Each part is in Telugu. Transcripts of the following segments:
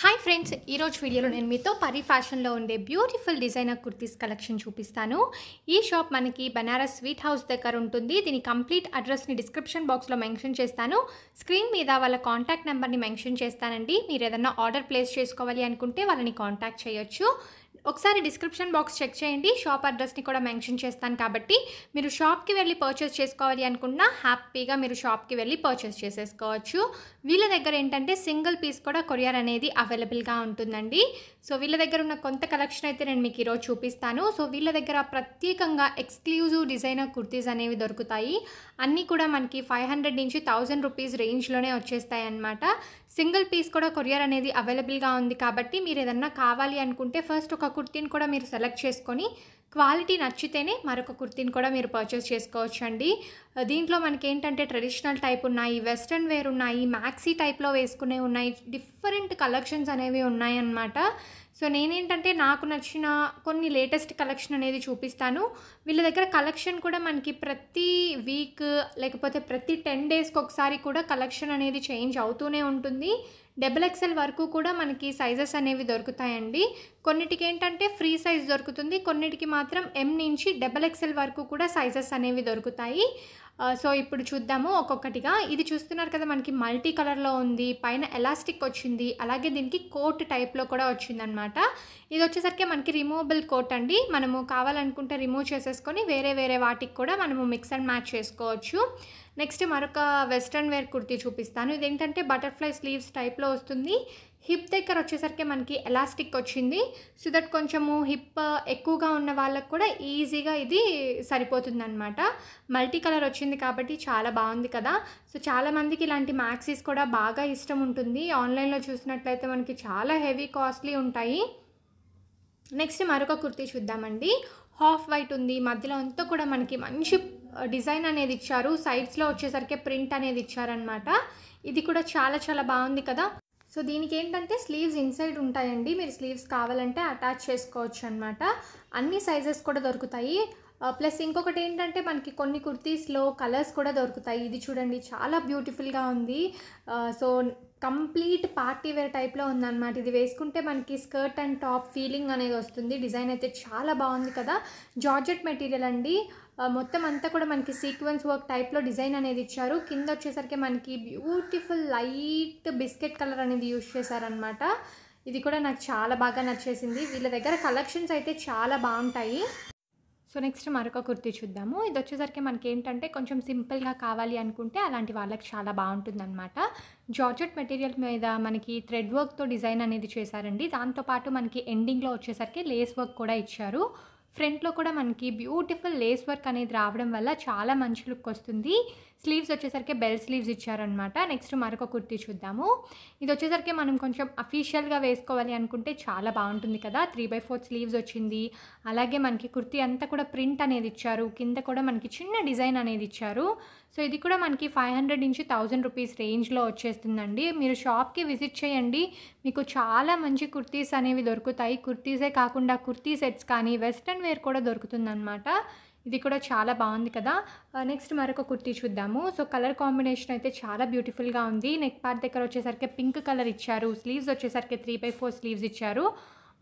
హాయ్ ఫ్రెండ్స్ ఈరోజు వీడియోలో నేను మీతో పరి ఫ్యాషన్లో ఉండే బ్యూటిఫుల్ డిజైనర్ కుర్తీస్ కలెక్షన్ చూపిస్తాను ఈ షాప్ మనకి బనారస్ స్వీట్ హౌస్ దగ్గర ఉంటుంది దీని కంప్లీట్ అడ్రస్ని డిస్క్రిప్షన్ బాక్స్లో మెన్షన్ చేస్తాను స్క్రీన్ మీద వాళ్ళ కాంటాక్ట్ నెంబర్ని మెన్షన్ చేస్తానండి మీరు ఏదన్నా ఆర్డర్ ప్లేస్ చేసుకోవాలి అనుకుంటే వాళ్ళని కాంటాక్ట్ చేయొచ్చు ఒకసారి డిస్క్రిప్షన్ బాక్స్ చెక్ చేయండి షాప్ అడ్రస్ని కూడా మెన్షన్ చేస్తాను కాబట్టి మీరు షాప్కి వెళ్ళి పర్చేస్ చేసుకోవాలి అనుకున్నా హ్యాపీగా మీరు షాప్కి వెళ్ళి పర్చేస్ చేసేసుకోవచ్చు వీళ్ళ దగ్గర ఏంటంటే సింగిల్ పీస్ కూడా కొరియర్ అనేది అవైలబుల్గా ఉంటుందండి సో వీళ్ళ దగ్గర ఉన్న కొంత కలెక్షన్ అయితే నేను మీకు ఈరోజు చూపిస్తాను సో వీళ్ళ దగ్గర ప్రత్యేకంగా ఎక్స్క్లూజివ్ డిజైనర్ కుర్తీస్ అనేవి దొరుకుతాయి అన్నీ కూడా మనకి ఫైవ్ హండ్రెడ్ నుంచి థౌజండ్ రూపీస్ రేంజ్లోనే వచ్చేస్తాయి అనమాట సింగిల్ పీస్ కూడా కొరియర్ అనేది అవైలబుల్గా ఉంది కాబట్టి మీరు ఏదన్నా కావాలి అనుకుంటే ఫస్ట్ ఒక కుర్తీని కూడా మీరు సెలెక్ట్ చేసుకొని క్వాలిటీ నచ్చితేనే మరొక కుర్తిని కూడా మీరు పర్చేస్ చేసుకోవచ్చు అండి దీంట్లో మనకి ఏంటంటే ట్రెడిషనల్ టైప్ ఉన్నాయి వెస్ట్రన్ వేర్ ఉన్నాయి మ్యాక్సీ టైప్లో వేసుకునే ఉన్నాయి డిఫరెంట్ కలెక్షన్స్ అనేవి ఉన్నాయన్నమాట సో నేనేంటంటే నాకు నచ్చిన కొన్ని లేటెస్ట్ కలెక్షన్ అనేది చూపిస్తాను వీళ్ళ దగ్గర కలెక్షన్ కూడా మనకి ప్రతి వీక్ లేకపోతే ప్రతి టెన్ డేస్కి ఒకసారి కూడా కలెక్షన్ అనేది చేంజ్ అవుతూనే ఉంటుంది డబుల్ ఎక్సెల్ వరకు కూడా మనకి సైజెస్ అనేవి దొరుకుతాయండి కొన్నిటికి ఏంటంటే ఫ్రీ సైజ్ దొరుకుతుంది కొన్నిటికి మాత్రం ఎం నుంచి డబుల్ ఎక్సెల్ వరకు కూడా సైజెస్ అనేవి దొరుకుతాయి సో ఇప్పుడు చూద్దాము ఒక్కొక్కటిగా ఇది చూస్తున్నారు కదా మనకి మల్టీ కలర్లో ఉంది పైన ఎలాస్టిక్ వచ్చింది అలాగే దీనికి కోట్ టైప్లో కూడా వచ్చిందనమాట ఇది వచ్చేసరికి మనకి రిమూవబుల్ కోట్ అండి మనము కావాలనుకుంటే రిమూవ్ చేసేసుకొని వేరే వేరే వాటికి కూడా మనము మిక్స్ అండ్ మ్యాచ్ చేసుకోవచ్చు నెక్స్ట్ మరొక వెస్ట్రన్ వేర్ కుర్తీ చూపిస్తాను ఇదేంటంటే బటర్ఫ్లై స్లీవ్స్ టైప్లో వస్తుంది హిప్ దగ్గర వచ్చేసరికి మనకి ఎలాస్టిక్ వచ్చింది సో దట్ కొంచెము హిప్ ఎక్కువగా ఉన్న వాళ్ళకు కూడా ఈజీగా ఇది సరిపోతుంది అనమాట మల్టీ కలర్ వచ్చింది కాబట్టి చాలా బాగుంది కదా సో చాలామందికి ఇలాంటి మ్యాక్సీస్ కూడా బాగా ఇష్టం ఉంటుంది ఆన్లైన్లో చూసినట్లయితే మనకి చాలా హెవీ కాస్ట్లీ ఉంటాయి నెక్స్ట్ మరొక కుర్తీ చూద్దామండి హాఫ్ వైట్ ఉంది మధ్యలో అంతా కూడా మనకి మంచి డిజైన్ అనేది ఇచ్చారు సైడ్స్లో వచ్చేసరికి ప్రింట్ అనేది ఇచ్చారనమాట ఇది కూడా చాలా చాలా బాగుంది కదా సో దీనికి ఏంటంటే స్లీవ్స్ ఇన్సైడ్ ఉంటాయండి మీరు స్లీవ్స్ కావాలంటే అటాచ్ చేసుకోవచ్చు అనమాట అన్ని సైజెస్ కూడా దొరుకుతాయి ప్లస్ ఇంకొకటి ఏంటంటే మనకి కొన్ని కుర్తీస్లో కలర్స్ కూడా దొరుకుతాయి ఇది చూడండి చాలా బ్యూటిఫుల్గా ఉంది సో కంప్లీట్ పార్టీ వేర్ టైప్లో ఉందన్నమాట ఇది వేసుకుంటే మనకి స్కర్ట్ అండ్ టాప్ ఫీలింగ్ అనేది వస్తుంది డిజైన్ అయితే చాలా బాగుంది కదా జార్జెట్ మెటీరియల్ అండి మొత్తం అంతా కూడా మనకి సీక్వెన్స్ వర్క్ టైప్లో డిజైన్ అనేది ఇచ్చారు కింద వచ్చేసరికి మనకి బ్యూటిఫుల్ లైట్ బిస్కెట్ కలర్ అనేది యూజ్ చేశారనమాట ఇది కూడా నాకు చాలా బాగా నచ్చేసింది వీళ్ళ దగ్గర కలెక్షన్స్ అయితే చాలా బాగుంటాయి సో నెక్స్ట్ మరొక కుర్తీ చూద్దాము ఇది వచ్చేసరికి మనకి ఏంటంటే కొంచెం సింపుల్గా కావాలి అనుకుంటే అలాంటి వాళ్ళకి చాలా అనమాట జార్జెట్ మెటీరియల్ మీద మనకి థ్రెడ్ వర్క్తో డిజైన్ అనేది చేశారండి దాంతోపాటు మనకి ఎండింగ్లో వచ్చేసరికి లేస్ వర్క్ కూడా ఇచ్చారు ఫ్రంట్లో కూడా మనకి బ్యూటిఫుల్ లేస్ వర్క్ అనేది రావడం వల్ల చాలా మంచి లుక్ వస్తుంది స్లీవ్స్ వచ్చేసరికి బెల్ స్లీవ్స్ ఇచ్చారనమాట నెక్స్ట్ మరొక కుర్తీ చూద్దాము ఇది వచ్చేసరికి మనం కొంచెం అఫీషియల్గా వేసుకోవాలి అనుకుంటే చాలా బాగుంటుంది కదా త్రీ బై ఫోర్ స్లీవ్స్ వచ్చింది అలాగే మనకి కుర్తీ అంతా కూడా ప్రింట్ అనేది ఇచ్చారు కింద కూడా మనకి చిన్న డిజైన్ అనేది ఇచ్చారు సో ఇది కూడా మనకి ఫైవ్ హండ్రెడ్ నుంచి థౌజండ్ రూపీస్ రేంజ్లో వచ్చేస్తుందండి మీరు షాప్కి విజిట్ చేయండి మీకు చాలా మంచి కుర్తీస్ అనేవి దొరుకుతాయి కుర్తీసే కాకుండా కుర్తీ సెట్స్ కానీ వెస్ట్రన్ వేర్ కూడా దొరుకుతుందన్నమాట ఇది కూడా చాలా బాగుంది కదా నెక్స్ట్ మరొక కుర్తీ చూద్దాము సో కలర్ కాంబినేషన్ అయితే చాలా బ్యూటిఫుల్గా ఉంది నెక్ పార్ట్ దగ్గర వచ్చేసరికి పింక్ కలర్ ఇచ్చారు స్లీవ్స్ వచ్చేసరికి త్రీ బై ఫోర్ స్లీవ్స్ ఇచ్చారు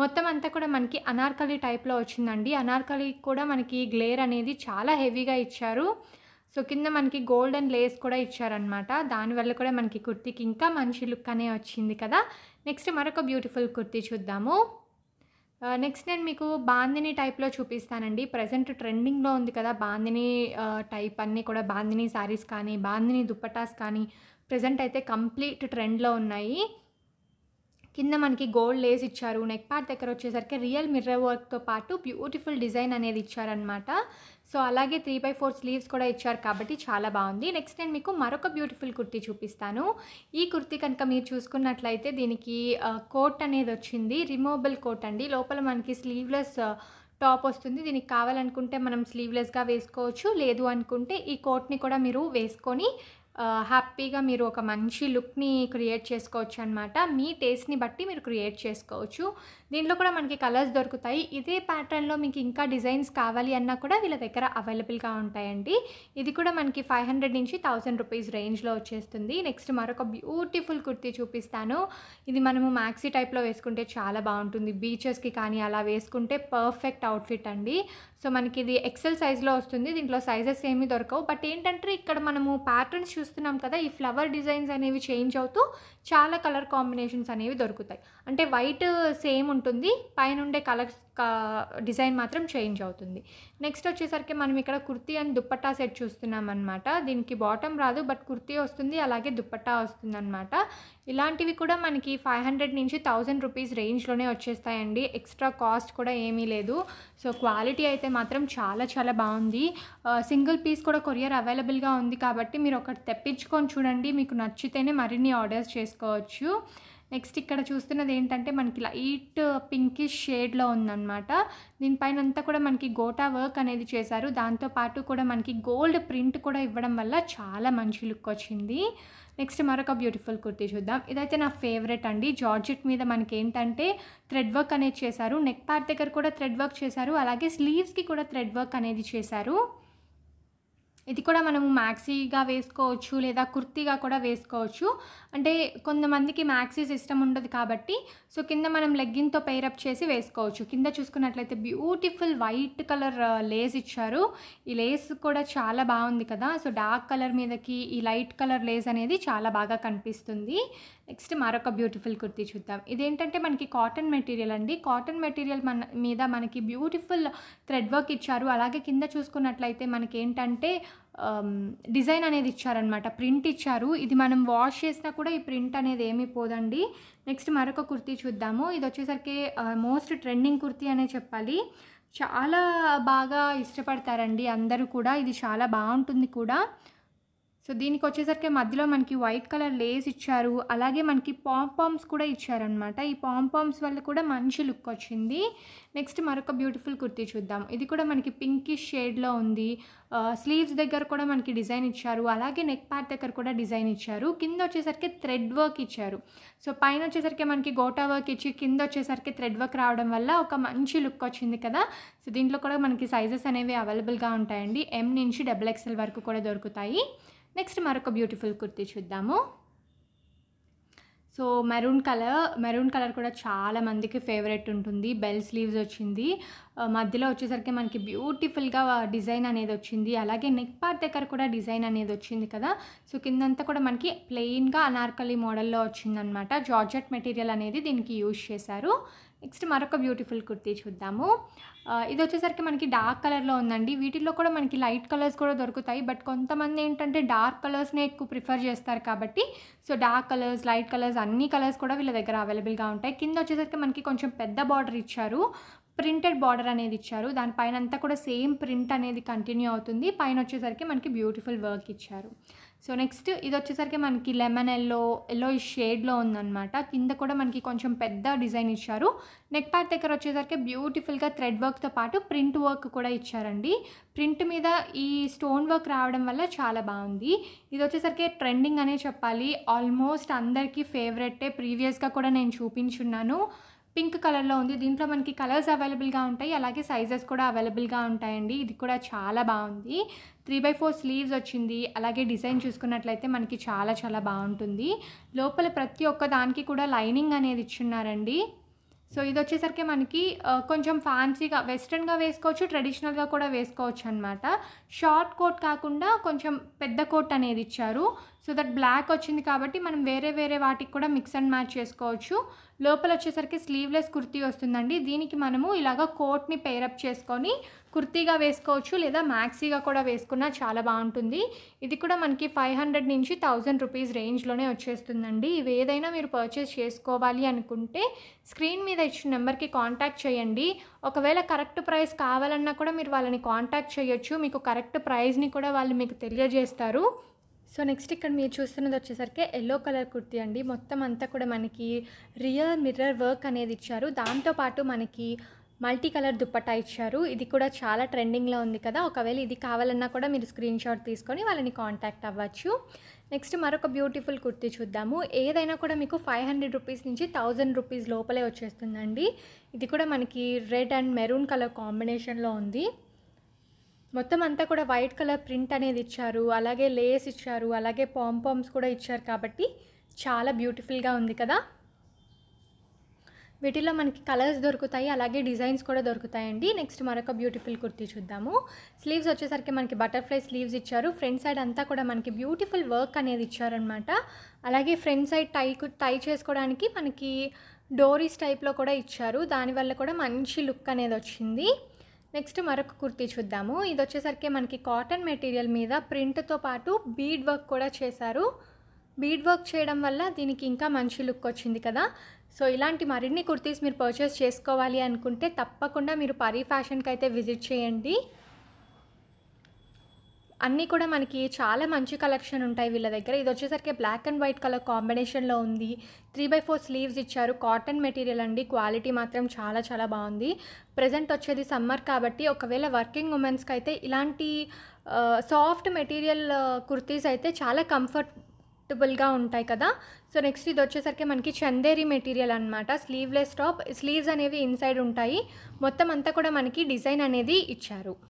మొత్తం అంతా కూడా మనకి అనార్కలి టైప్లో వచ్చిందండి అనార్కలి కూడా మనకి గ్లేర్ అనేది చాలా హెవీగా ఇచ్చారు సో కింద మనకి గోల్డెన్ లేస్ కూడా ఇచ్చారనమాట దానివల్ల కూడా మనకి కుర్తీకి ఇంకా మంచి లుక్ అనే వచ్చింది కదా నెక్స్ట్ మరొక బ్యూటిఫుల్ కుర్తీ చూద్దాము నెక్స్ట్ నేను మీకు బాందిని టైప్లో చూపిస్తానండి ప్రజెంట్ ట్రెండింగ్లో ఉంది కదా బాందిని టైప్ అన్నీ కూడా బాందిని శారీస్ కానీ బాందిని దుప్పటాస్ కానీ ప్రజెంట్ అయితే కంప్లీట్ ట్రెండ్లో ఉన్నాయి కింద మనకి గోల్డ్ లేస్ ఇచ్చారు నెక్ పార్ట్ దగ్గర వచ్చేసరికి రియల్ మిర్రర్ వర్క్తో పాటు బ్యూటిఫుల్ డిజైన్ అనేది ఇచ్చారనమాట సో అలాగే త్రీ బై ఫోర్ స్లీవ్స్ కూడా ఇచ్చారు కాబట్టి చాలా బాగుంది నెక్స్ట్ నేను మీకు మరొక బ్యూటిఫుల్ కుర్తీ చూపిస్తాను ఈ కుర్తీ కనుక మీరు చూసుకున్నట్లయితే దీనికి కోట్ అనేది వచ్చింది రిమూవబుల్ కోట్ అండి లోపల మనకి స్లీవ్లెస్ టాప్ వస్తుంది దీనికి కావాలనుకుంటే మనం స్లీవ్లెస్గా వేసుకోవచ్చు లేదు అనుకుంటే ఈ కోట్ని కూడా మీరు వేసుకొని హ్యాపీగా మీరు ఒక మంచి లుక్ని క్రియేట్ చేసుకోవచ్చు అనమాట మీ టేస్ట్ని బట్టి మీరు క్రియేట్ చేసుకోవచ్చు దీంట్లో కూడా మనకి కలర్స్ దొరుకుతాయి ఇదే ప్యాటర్న్లో మీకు ఇంకా డిజైన్స్ కావాలి అన్నా కూడా వీళ్ళ దగ్గర అవైలబుల్గా ఉంటాయండి ఇది కూడా మనకి ఫైవ్ హండ్రెడ్ నుంచి థౌజండ్ రూపీస్ రేంజ్లో వచ్చేస్తుంది నెక్స్ట్ మరొక బ్యూటిఫుల్ కుర్తీ చూపిస్తాను ఇది మనము మ్యాక్సీ టైప్లో వేసుకుంటే చాలా బాగుంటుంది బీచెస్కి కానీ అలా వేసుకుంటే పర్ఫెక్ట్ అవుట్ఫిట్ అండి సో మనకి ఇది ఎక్సెల్ సైజ్లో వస్తుంది దీంట్లో సైజెస్ ఏమీ దొరకవు బట్ ఏంటంటే ఇక్కడ మనము ప్యాటర్న్స్ చూస్తున్నాం కదా ఈ ఫ్లవర్ డిజైన్స్ అనేవి చేంజ్ అవుతూ చాలా కలర్ కాంబినేషన్స్ అనేవి దొరుకుతాయి అంటే వైట్ సేమ్ ఉంటుంది పైన ఉండే కలర్స్ డిజైన్ మాత్రం చేంజ్ అవుతుంది నెక్స్ట్ వచ్చేసరికి మనం ఇక్కడ కుర్తీ అండ్ దుప్పట్టా సెట్ చూస్తున్నాం అనమాట దీనికి బాటమ్ రాదు బట్ కుర్తీ వస్తుంది అలాగే దుప్పట్టా వస్తుంది అనమాట ఇలాంటివి కూడా మనకి ఫైవ్ హండ్రెడ్ నుంచి థౌజండ్ రూపీస్ రేంజ్లోనే వచ్చేస్తాయండి ఎక్స్ట్రా కాస్ట్ కూడా ఏమీ లేదు సో క్వాలిటీ అయితే మాత్రం చాలా చాలా బాగుంది సింగిల్ పీస్ కూడా కొరియర్ అవైలబుల్గా ఉంది కాబట్టి మీరు ఒకటి తెప్పించుకొని చూడండి మీకు నచ్చితేనే మరిన్ని ఆర్డర్స్ చేసుకోవచ్చు నెక్స్ట్ ఇక్కడ చూస్తున్నది ఏంటంటే మనకి లైట్ పింకిష్ షేడ్లో ఉందన్నమాట దీనిపైన అంతా కూడా మనకి గోటా వర్క్ అనేది చేశారు దాంతోపాటు కూడా మనకి గోల్డ్ ప్రింట్ కూడా ఇవ్వడం వల్ల చాలా మంచి లుక్ వచ్చింది నెక్స్ట్ మరొక బ్యూటిఫుల్ కుర్తీ చూద్దాం ఇదైతే నా ఫేవరెట్ అండి జార్జెట్ మీద మనకి ఏంటంటే థ్రెడ్ వర్క్ అనేది చేశారు నెక్ పార్ట్ దగ్గర కూడా థ్రెడ్ వర్క్ చేశారు అలాగే స్లీవ్స్కి కూడా థ్రెడ్ వర్క్ అనేది చేశారు ఇది కూడా మనము మ్యాక్సీగా వేసుకోవచ్చు లేదా కుర్తీగా కూడా వేసుకోవచ్చు అంటే కొంతమందికి మ్యాక్సీస్ ఇష్టం ఉండదు కాబట్టి సో కింద మనం లెగ్గింగ్తో పేరప్ చేసి వేసుకోవచ్చు కింద చూసుకున్నట్లయితే బ్యూటిఫుల్ వైట్ కలర్ లేస్ ఇచ్చారు ఈ లేస్ కూడా చాలా బాగుంది కదా సో డార్క్ కలర్ మీదకి ఈ లైట్ కలర్ లేస్ అనేది చాలా బాగా కనిపిస్తుంది నెక్స్ట్ మరొక బ్యూటిఫుల్ కుర్తీ చూద్దాం ఇదేంటంటే మనకి కాటన్ మెటీరియల్ అండి కాటన్ మెటీరియల్ మన మీద మనకి బ్యూటిఫుల్ థ్రెడ్ వర్క్ ఇచ్చారు అలాగే కింద చూసుకున్నట్లయితే మనకి ఏంటంటే డిజైన్ um, అనేది ఇచ్చారనమాట ప్రింట్ ఇచ్చారు ఇది మనం వాష్ చేసినా కూడా ఈ ప్రింట్ అనేది ఏమీ పోదండి నెక్స్ట్ మరొక కుర్తీ చూద్దాము ఇది వచ్చేసరికి మోస్ట్ uh, ట్రెండింగ్ కుర్తీ అనే చెప్పాలి చాలా బాగా ఇష్టపడతారండి అందరూ కూడా ఇది చాలా బాగుంటుంది కూడా సో దీనికి వచ్చేసరికి మధ్యలో మనకి వైట్ కలర్ లేస్ ఇచ్చారు అలాగే మనకి పాంపామ్స్ కూడా ఇచ్చారనమాట ఈ పాంపామ్స్ వల్ల కూడా మంచి లుక్ వచ్చింది నెక్స్ట్ మరొక బ్యూటిఫుల్ కుర్తీ చూద్దాం ఇది కూడా మనకి పింకిష్ షేడ్లో ఉంది స్లీవ్స్ దగ్గర కూడా మనకి డిజైన్ ఇచ్చారు అలాగే నెక్ పార్ట్ దగ్గర కూడా డిజైన్ ఇచ్చారు కింద వచ్చేసరికి థ్రెడ్ వర్క్ ఇచ్చారు సో పైన వచ్చేసరికి మనకి గోటా వర్క్ ఇచ్చి కింద వచ్చేసరికి థ్రెడ్ వర్క్ రావడం వల్ల ఒక మంచి లుక్ వచ్చింది కదా సో దీంట్లో కూడా మనకి సైజెస్ అనేవి అవైలబుల్గా ఉంటాయండి ఎం నుంచి డబుల్ ఎక్స్ఎల్ వరకు కూడా దొరుకుతాయి నెక్స్ట్ మరొక బ్యూటిఫుల్ కుర్తీ చూద్దాము so maroon colour maroon colour కూడా చాలా మందికి ఫేవరెట్ ఉంటుంది బెల్ స్లీవ్స్ వచ్చింది మధ్యలో వచ్చేసరికి మనకి బ్యూటిఫుల్గా డిజైన్ అనేది వచ్చింది అలాగే నెక్ పార్ట్ దగ్గర కూడా డిజైన్ అనేది వచ్చింది కదా సో కిందంతా కూడా మనకి ప్లెయిన్గా అనార్కలి మోడల్లో వచ్చిందనమాట జార్జెట్ మెటీరియల్ అనేది దీనికి యూజ్ చేశారు నెక్స్ట్ మరొక బ్యూటిఫుల్ కుర్తీ చూద్దాము ఇది వచ్చేసరికి మనకి డార్క్ కలర్లో ఉందండి వీటిల్లో కూడా మనకి లైట్ కలర్స్ కూడా దొరుకుతాయి బట్ కొంతమంది ఏంటంటే డార్క్ కలర్స్నే ఎక్కువ ప్రిఫర్ చేస్తారు కాబట్టి so dark colours light colours అన్ని కలర్స్ కూడా వీళ్ళ దగ్గర అవైలబుల్గా ఉంటాయి కింద వచ్చేసరికి మనకి కొంచెం పెద్ద బార్డర్ ఇచ్చారు ప్రింటెడ్ బార్డర్ అనేది ఇచ్చారు దానిపైన అంతా కూడా సేమ్ ప్రింట్ అనేది కంటిన్యూ అవుతుంది పైన వచ్చేసరికి మనకి బ్యూటిఫుల్ వర్క్ ఇచ్చారు సో నెక్స్ట్ ఇది వచ్చేసరికి మనకి లెమన్ ఎల్లో ఎల్లో ఈ షేడ్లో ఉందన్నమాట కింద కూడా మనకి కొంచెం పెద్ద డిజైన్ ఇచ్చారు నెక్ పార్ట్ దగ్గర వచ్చేసరికి బ్యూటిఫుల్గా థ్రెడ్ వర్క్తో పాటు ప్రింట్ వర్క్ కూడా ఇచ్చారండి ప్రింట్ మీద ఈ స్టోన్ వర్క్ రావడం వల్ల చాలా బాగుంది ఇది వచ్చేసరికి ట్రెండింగ్ అనే చెప్పాలి ఆల్మోస్ట్ అందరికీ ఫేవరెట్టే ప్రీవియస్గా కూడా నేను చూపించున్నాను పింక్ కలర్లో ఉంది దీంట్లో మనకి కలర్స్ అవైలబుల్గా ఉంటాయి అలాగే సైజెస్ కూడా అవైలబుల్గా ఉంటాయండి ఇది కూడా చాలా బాగుంది త్రీ బై ఫోర్ స్లీవ్స్ వచ్చింది అలాగే డిజైన్ చూసుకున్నట్లయితే మనకి చాలా చాలా బాగుంటుంది లోపల ప్రతి ఒక్క దానికి కూడా లైనింగ్ అనేది ఇచ్చున్నారండి సో ఇది వచ్చేసరికి మనకి కొంచెం ఫ్యాన్సీగా వెస్ట్రన్గా వేసుకోవచ్చు ట్రెడిషనల్గా కూడా వేసుకోవచ్చు అనమాట షార్ట్ కోట్ కాకుండా కొంచెం పెద్ద కోట్ అనేది ఇచ్చారు సో దట్ బ్లాక్ వచ్చింది కాబట్టి మనం వేరే వేరే వాటికి కూడా మిక్స్ అండ్ మ్యాచ్ చేసుకోవచ్చు లోపల వచ్చేసరికి స్లీవ్లెస్ కుర్తీ వస్తుందండి దీనికి మనము ఇలాగ కోట్ని పేరప్ చేసుకొని కుర్తీగా వేసుకోవచ్చు లేదా మ్యాక్సీగా కూడా వేసుకున్నా చాలా బాగుంటుంది ఇది కూడా మనకి ఫైవ్ హండ్రెడ్ నుంచి థౌజండ్ రూపీస్ రేంజ్లోనే వచ్చేస్తుందండి ఇవి ఏదైనా మీరు పర్చేస్ చేసుకోవాలి అనుకుంటే స్క్రీన్ మీద ఇచ్చిన నెంబర్కి కాంటాక్ట్ చేయండి ఒకవేళ కరెక్ట్ ప్రైస్ కావాలన్నా కూడా మీరు వాళ్ళని కాంటాక్ట్ చేయొచ్చు మీకు కరెక్ట్ ప్రైస్ని కూడా వాళ్ళు మీకు తెలియజేస్తారు సో నెక్స్ట్ ఇక్కడ మీరు చూస్తున్నది వచ్చేసరికి ఎల్లో కలర్ కుర్తీ అండి మొత్తం అంతా కూడా మనకి రియల్ మిర్రర్ వర్క్ అనేది ఇచ్చారు దాంతోపాటు మనకి మల్టీ కలర్ దుప్పటా ఇచ్చారు ఇది కూడా చాలా ట్రెండింగ్లో ఉంది కదా ఒకవేళ ఇది కావాలన్నా కూడా మీరు స్క్రీన్ షాట్ తీసుకొని వాళ్ళని కాంటాక్ట్ అవ్వచ్చు నెక్స్ట్ మరొక బ్యూటిఫుల్ కుర్తీ చూద్దాము ఏదైనా కూడా మీకు ఫైవ్ హండ్రెడ్ రూపీస్ నుంచి థౌజండ్ రూపీస్ లోపలే వచ్చేస్తుందండి ఇది కూడా మనకి రెడ్ అండ్ మెరూన్ కలర్ కాంబినేషన్లో ఉంది మొత్తం అంతా కూడా వైట్ కలర్ ప్రింట్ అనేది ఇచ్చారు అలాగే లేస్ ఇచ్చారు అలాగే పాంపామ్స్ కూడా ఇచ్చారు కాబట్టి చాలా బ్యూటిఫుల్గా ఉంది కదా వీటిలో మనకి కలర్స్ దొరుకుతాయి అలాగే డిజైన్స్ కూడా దొరుకుతాయండి నెక్స్ట్ మరొక బ్యూటిఫుల్ కుర్తీ చూద్దాము స్లీవ్స్ వచ్చేసరికి మనకి బటర్ఫ్లై స్లీవ్స్ ఇచ్చారు ఫ్రంట్ సైడ్ అంతా కూడా మనకి బ్యూటిఫుల్ వర్క్ అనేది ఇచ్చారనమాట అలాగే ఫ్రంట్ సైడ్ టై టై చేసుకోవడానికి మనకి డోరీస్ టైప్లో కూడా ఇచ్చారు దానివల్ల కూడా మంచి లుక్ అనేది వచ్చింది నెక్స్ట్ మరొక కుర్తీ చూద్దాము ఇది వచ్చేసరికి మనకి కాటన్ మెటీరియల్ మీద ప్రింట్తో పాటు బీడ్ వర్క్ కూడా చేశారు బీడ్ వర్క్ చేయడం వల్ల దీనికి ఇంకా మంచి లుక్ వచ్చింది కదా సో ఇలాంటి మరిన్ని కుర్తీస్ మీరు పర్చేస్ చేసుకోవాలి అనుకుంటే తప్పకుండా మీరు పరీ ఫ్యాషన్కి అయితే విజిట్ చేయండి అన్నీ కూడా మనకి చాలా మంచి కలెక్షన్ ఉంటాయి వీళ్ళ దగ్గర ఇది వచ్చేసరికి బ్లాక్ అండ్ వైట్ కలర్ కాంబినేషన్లో ఉంది త్రీ బై ఫోర్ స్లీవ్స్ ఇచ్చారు కాటన్ మెటీరియల్ అండి క్వాలిటీ మాత్రం చాలా చాలా బాగుంది ప్రజెంట్ వచ్చేది సమ్మర్ కాబట్టి ఒకవేళ వర్కింగ్ ఉమెన్స్కి అయితే ఇలాంటి సాఫ్ట్ మెటీరియల్ కుర్తీస్ అయితే చాలా కంఫర్ట్ కంఫర్టబుల్గా ఉంటాయి కదా సో నెక్స్ట్ ఇది వచ్చేసరికి మనకి చందేరి మెటీరియల్ అనమాట స్లీవ్లెస్ టాప్ స్లీవ్స్ అనేవి ఇన్సైడ్ ఉంటాయి మొత్తం అంతా కూడా మనకి డిజైన్ అనేది ఇచ్చారు